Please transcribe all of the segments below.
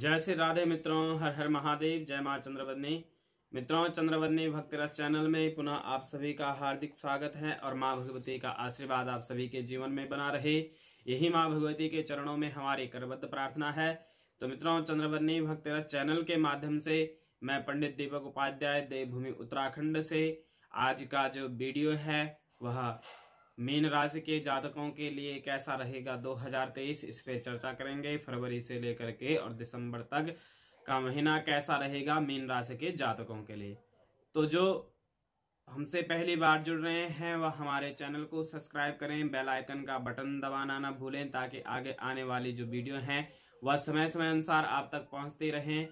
जय श्री राधे मित्रों हर हर महादेव जय माँ चंद्रवदनी मित्रों चंद्रवदनी भक्तिरस चैनल में पुनः आप सभी का हार्दिक स्वागत है और माँ भगवती का आशीर्वाद आप सभी के जीवन में बना रहे यही माँ भगवती के चरणों में हमारी करबद्ध प्रार्थना है तो मित्रों चंद्रवदनी भक्तिरस चैनल के माध्यम से मैं पंडित दीपक उपाध्याय देवभूमि उत्तराखंड से आज का जो वीडियो है वह मीन राशि के जातकों के लिए कैसा रहेगा 2023 इस पे चर्चा करेंगे फरवरी से लेकर के और दिसंबर तक का महीना कैसा रहेगा मीन राशि के जातकों के लिए तो जो हमसे पहली बार जुड़ रहे हैं वह हमारे चैनल को सब्सक्राइब करें बेल आइकन का बटन दबाना ना भूलें ताकि आगे आने वाली जो वीडियो हैं वह समय समय अनुसार आप तक पहुंचती रहें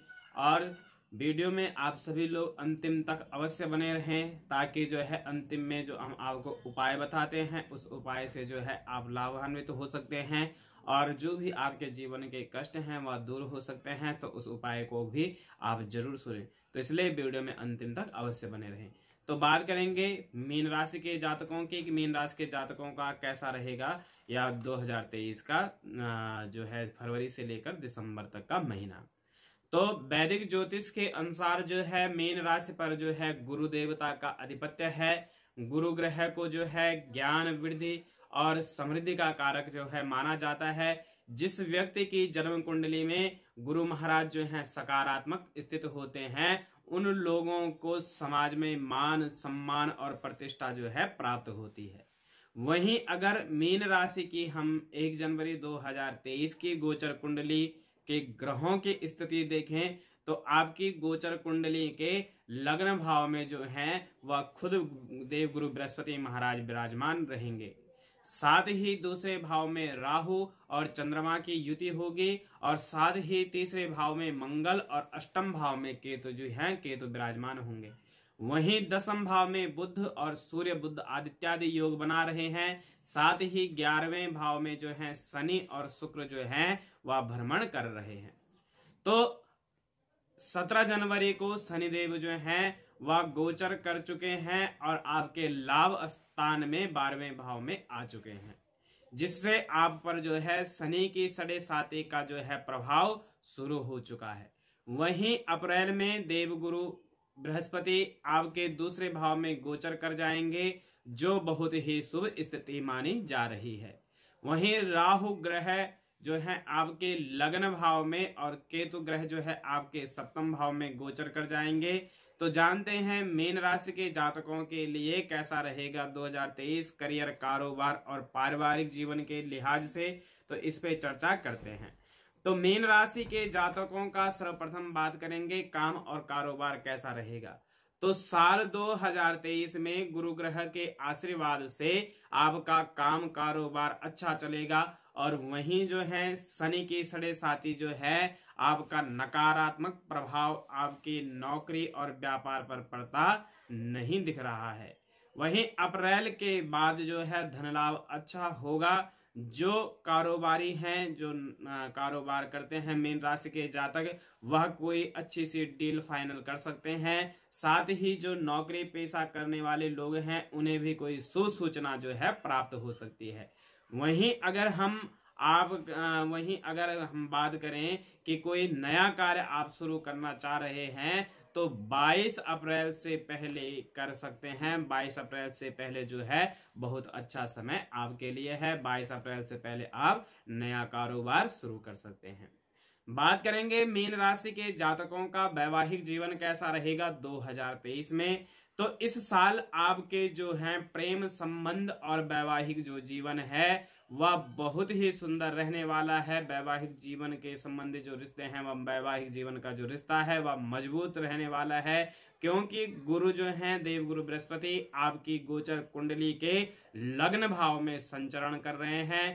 और वीडियो में आप सभी लोग अंतिम तक अवश्य बने रहें ताकि जो है अंतिम में जो हम आपको उपाय बताते हैं उस उपाय से जो है आप लाभान्वित तो हो सकते हैं और जो भी आपके जीवन के कष्ट हैं वह दूर हो सकते हैं तो उस उपाय को भी आप जरूर सुने तो इसलिए वीडियो में अंतिम तक अवश्य बने रहें तो बात करेंगे मीन राशि के जातकों की मीन राशि के जातकों का कैसा रहेगा या दो का जो है फरवरी से लेकर दिसंबर तक का महीना तो वैदिक ज्योतिष के अनुसार जो है मीन राशि पर जो है गुरु देवता का आधिपत्य है गुरु ग्रह को जो है ज्ञान वृद्धि और समृद्धि का कारक जो है माना जाता है जिस व्यक्ति की जन्म कुंडली में गुरु महाराज जो है सकारात्मक स्थित होते हैं उन लोगों को समाज में मान सम्मान और प्रतिष्ठा जो है प्राप्त होती है वहीं अगर मीन राशि की हम 1 जनवरी 2023 की गोचर कुंडली के ग्रहों की स्थिति देखें तो आपकी गोचर कुंडली के लग्न भाव में जो है वह खुद देव गुरु बृहस्पति महाराज विराजमान रहेंगे साथ ही दूसरे भाव में राहु और चंद्रमा की युति होगी और साथ ही तीसरे भाव में मंगल और अष्टम भाव में केतु जो है केतु विराजमान होंगे वहीं दसम भाव में बुद्ध और सूर्य बुद्ध आदित्यादि योग बना रहे हैं साथ ही ग्यारहवें भाव में जो है शनि और शुक्र जो है वह भ्रमण कर रहे हैं तो सत्रह जनवरी को शनिदेव जो है वह गोचर कर चुके हैं और आपके लाभ स्थान में बारहवें भाव में आ चुके हैं जिससे आप पर जो है शनि की सड़े साथी का जो है प्रभाव शुरू हो चुका है वहीं अप्रैल में देवगुरु बृहस्पति आपके दूसरे भाव में गोचर कर जाएंगे जो बहुत ही शुभ स्थिति मानी जा रही है वहीं राहु ग्रह जो है आपके लग्न भाव में और केतु ग्रह जो है आपके सप्तम भाव में गोचर कर जाएंगे तो जानते हैं मेन राशि के जातकों के लिए कैसा रहेगा 2023 करियर कारोबार और पारिवारिक जीवन के लिहाज से तो इस पे चर्चा करते हैं तो मीन राशि के जातकों का सर्वप्रथम बात करेंगे काम और कारोबार कैसा रहेगा तो साल 2023 में गुरु ग्रह के आशीर्वाद से आपका काम कारोबार अच्छा चलेगा और वहीं जो है शनि की सड़े साथी जो है आपका नकारात्मक प्रभाव आपकी नौकरी और व्यापार पर पड़ता नहीं दिख रहा है वहीं अप्रैल के बाद जो है धन लाभ अच्छा होगा जो कारोबारी हैं जो कारोबार करते हैं मीन राशि के जातक वह कोई अच्छी सी डील फाइनल कर सकते हैं साथ ही जो नौकरी पेशा करने वाले लोग हैं उन्हें भी कोई सुसूचना जो है प्राप्त हो सकती है वहीं अगर हम आप वहीं अगर हम बात करें कि कोई नया कार्य आप शुरू करना चाह रहे हैं तो 22 अप्रैल से पहले कर सकते हैं 22 अप्रैल से पहले जो है बहुत अच्छा समय आपके लिए है 22 अप्रैल से पहले आप नया कारोबार शुरू कर सकते हैं बात करेंगे मीन राशि के जातकों का वैवाहिक जीवन कैसा रहेगा 2023 में तो इस साल आपके जो हैं प्रेम संबंध और वैवाहिक जो जीवन है वह बहुत ही सुंदर रहने वाला है वैवाहिक जीवन के संबंधित जो रिश्ते हैं वह वैवाहिक जीवन का जो रिश्ता है वह मजबूत रहने वाला है क्योंकि गुरु जो हैं देव गुरु बृहस्पति आपकी गोचर कुंडली के लग्न भाव में संचरण कर रहे हैं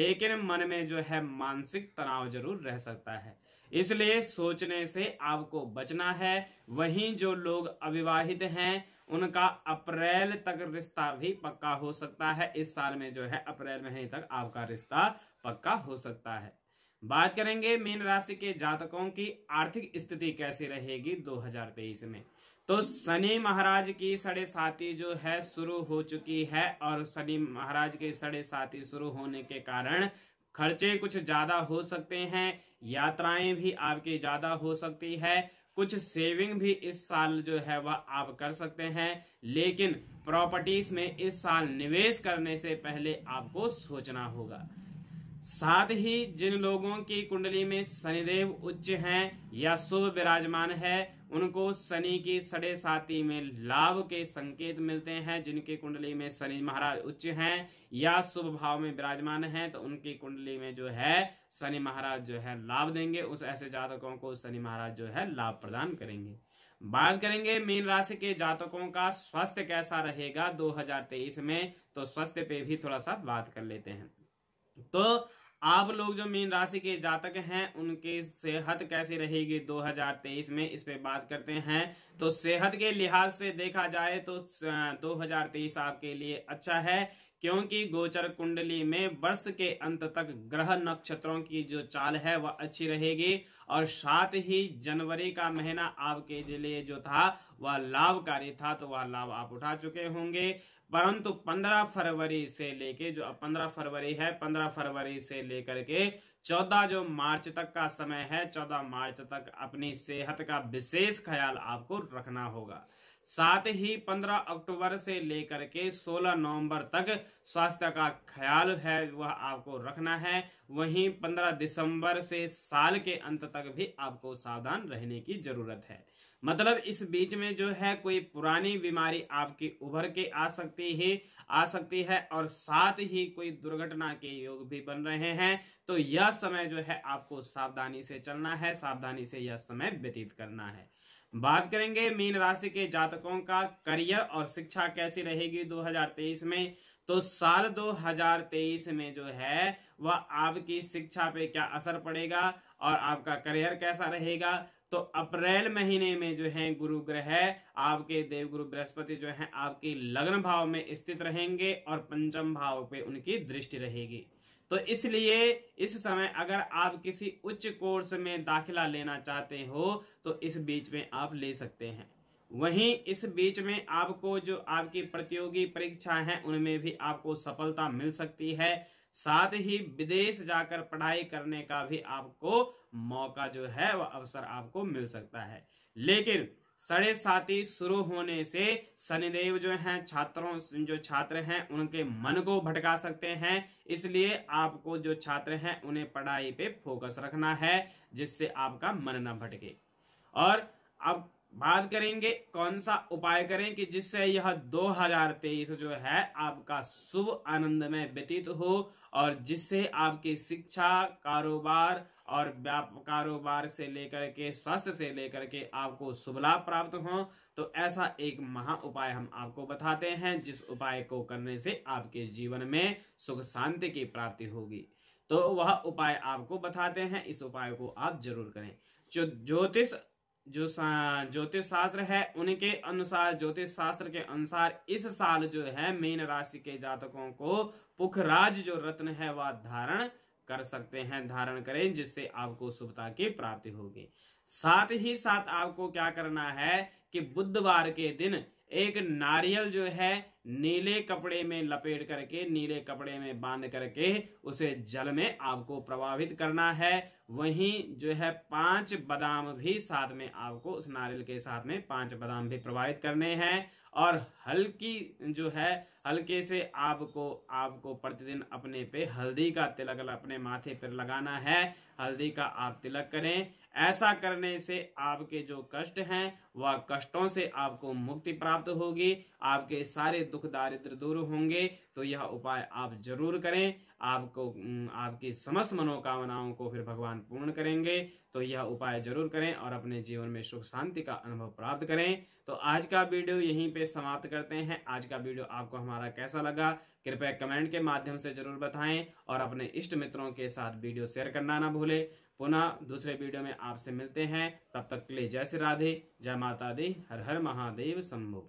लेकिन मन में जो है मानसिक तनाव जरूर रह सकता है इसलिए सोचने से आपको बचना है वहीं जो लोग अविवाहित हैं उनका अप्रैल तक रिश्ता भी पक्का हो सकता है इस साल में जो है अप्रैल महीने तक आपका रिश्ता पक्का हो सकता है बात करेंगे मीन राशि के जातकों की आर्थिक स्थिति कैसी रहेगी 2023 में तो शनि महाराज की साढ़े साथी जो है शुरू हो चुकी है और शनि महाराज के साढ़े साथी शुरू होने के कारण खर्चे कुछ ज्यादा हो सकते हैं यात्राएं भी आपकी ज्यादा हो सकती है कुछ सेविंग भी इस साल जो है वह आप कर सकते हैं लेकिन प्रॉपर्टीज में इस साल निवेश करने से पहले आपको सोचना होगा साथ ही जिन लोगों की कुंडली में शनिदेव उच्च हैं या शुभ विराजमान है उनको शनि की सड़े साथी में लाभ के संकेत मिलते हैं जिनके कुंडली में शनि महाराज उच्च हैं या शुभ भाव में विराजमान हैं तो उनकी कुंडली में जो है शनि महाराज जो है लाभ देंगे उस ऐसे जातकों को शनि महाराज जो है लाभ प्रदान करेंगे बात करेंगे मीन राशि के जातकों का स्वास्थ्य कैसा रहेगा 2023 में तो स्वास्थ्य पे भी थोड़ा सा बात कर लेते हैं तो आप लोग जो मीन राशि के जातक हैं उनके सेहत कैसी रहेगी 2023 में इस पे बात करते हैं तो सेहत के लिहाज से देखा जाए तो 2023 आपके लिए अच्छा है क्योंकि गोचर कुंडली में वर्ष के अंत तक ग्रह नक्षत्रों की जो चाल है वह अच्छी रहेगी और साथ ही जनवरी का महीना आपके लिए जो था वह लाभकारी था तो वह लाभ आप उठा चुके होंगे परंतु 15 फरवरी से लेके जो 15 फरवरी है 15 फरवरी से लेकर के 14 जो मार्च तक का समय है 14 मार्च तक अपनी सेहत का विशेष ख्याल आपको रखना होगा साथ ही 15 अक्टूबर से लेकर के 16 नवंबर तक स्वास्थ्य का ख्याल है वह आपको रखना है वहीं 15 दिसंबर से साल के अंत तक भी आपको सावधान रहने की जरूरत है मतलब इस बीच में जो है कोई पुरानी बीमारी आपकी उभर के आ सकती है आ सकती है और साथ ही कोई दुर्घटना के योग भी बन रहे हैं तो यह समय जो है आपको सावधानी से चलना है सावधानी से यह समय व्यतीत करना है बात करेंगे मीन राशि के जातकों का करियर और शिक्षा कैसी रहेगी 2023 में तो साल 2023 में जो है वह आपकी शिक्षा पे क्या असर पड़ेगा और आपका करियर कैसा रहेगा तो अप्रैल महीने में जो है गुरु ग्रह आपके देवगुरु बृहस्पति जो है आपके लग्न भाव में स्थित रहेंगे और पंचम भाव पे उनकी दृष्टि रहेगी तो इसलिए इस समय अगर आप किसी उच्च कोर्स में दाखिला लेना चाहते हो तो इस बीच में आप ले सकते हैं वहीं इस बीच में आपको जो आपकी प्रतियोगी परीक्षा है उनमें भी आपको सफलता मिल सकती है साथ ही विदेश जाकर पढ़ाई करने का भी आपको मौका जो है वह अवसर आपको मिल सकता है लेकिन साढ़े सात ही शुरू होने से शनिदेव जो हैं छात्रों जो छात्र हैं उनके मन को भटका सकते हैं इसलिए आपको जो छात्र हैं उन्हें पढ़ाई पे फोकस रखना है जिससे आपका मन ना भटके और अब बात करेंगे कौन सा उपाय करें कि जिससे यह 2023 जो है आपका शुभ आनंद में व्यतीत हो और जिससे आपकी शिक्षा कारोबार और कारोबार से लेकर के स्वास्थ्य से लेकर के आपको शुभ लाभ प्राप्त हो तो ऐसा एक महा उपाय हम आपको बताते हैं जिस उपाय को करने से आपके जीवन में सुख शांति की प्राप्ति होगी तो वह उपाय आपको बताते हैं इस उपाय को आप जरूर करें जो ज्योतिष जो ज्योतिष शास्त्र है उनके अनुसार ज्योतिष शास्त्र के अनुसार इस साल जो है मीन राशि के जातकों को पुखराज जो रत्न है वह धारण कर सकते हैं धारण करें जिससे आपको शुभता की प्राप्ति होगी साथ ही साथ आपको क्या करना है कि बुधवार के दिन एक नारियल जो है नीले कपड़े में लपेट करके नीले कपड़े में बांध करके उसे जल में आपको प्रभावित करना है वहीं जो है पांच बादाम भी साथ में आपको उस नारियल के साथ में पांच बादाम भी प्रभावित करने हैं और हल्की जो है हल्के से आपको आपको प्रतिदिन अपने पे हल्दी का तिलक अपने माथे पर लगाना है हल्दी का आप तिलक करें ऐसा करने से आपके जो कष्ट हैं वह कष्टों से आपको मुक्ति प्राप्त होगी आपके सारे दुख दारिद्र दूर होंगे तो यह उपाय आप जरूर करें आपको आपकी समस्त मनोकामनाओं को फिर भगवान पूर्ण करेंगे तो यह उपाय जरूर करें और अपने जीवन में सुख शांति का अनुभव प्राप्त करें तो आज का वीडियो यहीं पे समाप्त करते हैं आज का वीडियो आपको हमारा कैसा लगा कृपया कमेंट के माध्यम से जरूर बताएं और अपने इष्ट मित्रों के साथ वीडियो शेयर करना ना भूलें पुनः दूसरे वीडियो में आपसे मिलते हैं तब तक के लिए जय श्री राधे जय माता दी हर हर महादेव शंभु